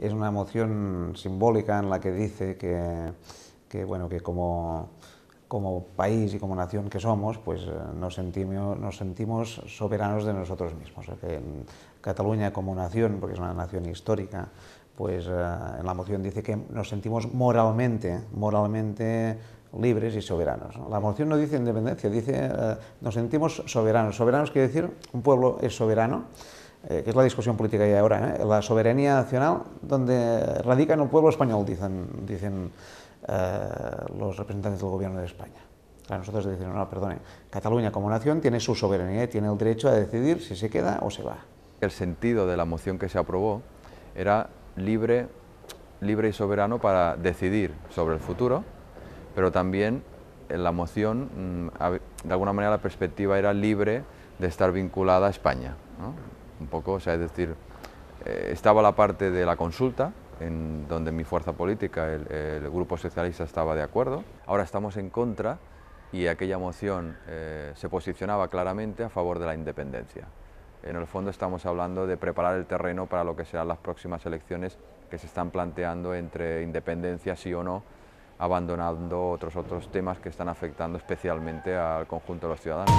es una moción simbólica en la que dice que, bueno, que como, país y como nación que somos, pues eh, nos sentimos, soberanos de nosotros mismos. en Cataluña como nación, porque es una nación histórica, pues eh, en la moción dice que nos sentimos moralmente, moralmente libres y soberanos. La moción no dice independencia, dice eh, nos sentimos soberanos. Soberanos quiere decir un pueblo es soberano eh, que es la discusión política que ahora, eh? la soberanía nacional donde radica en el pueblo español, dicen, dicen eh, los representantes del gobierno de España. A nosotros decimos, no, perdone, Cataluña como nación tiene su soberanía y tiene el derecho a decidir si se queda o se va. El sentido de la moción que se aprobó era libre, libre y soberano para decidir sobre el futuro, pero también en la moción, mm, de alguna manera la perspectiva era libre de estar vinculada a España un poco, o sea, es decir, eh, estaba la parte de la consulta, en donde mi fuerza política, el, Grupo Socialista, estaba de acuerdo. Ahora estamos en contra y aquella moción eh, se posicionaba claramente a favor de la independencia. En el fondo estamos hablando de preparar el terreno para lo que serán las próximas elecciones que se están planteando entre independencia sí o no, abandonando otros otros temas que están afectando especialmente al conjunto de los ciudadanos.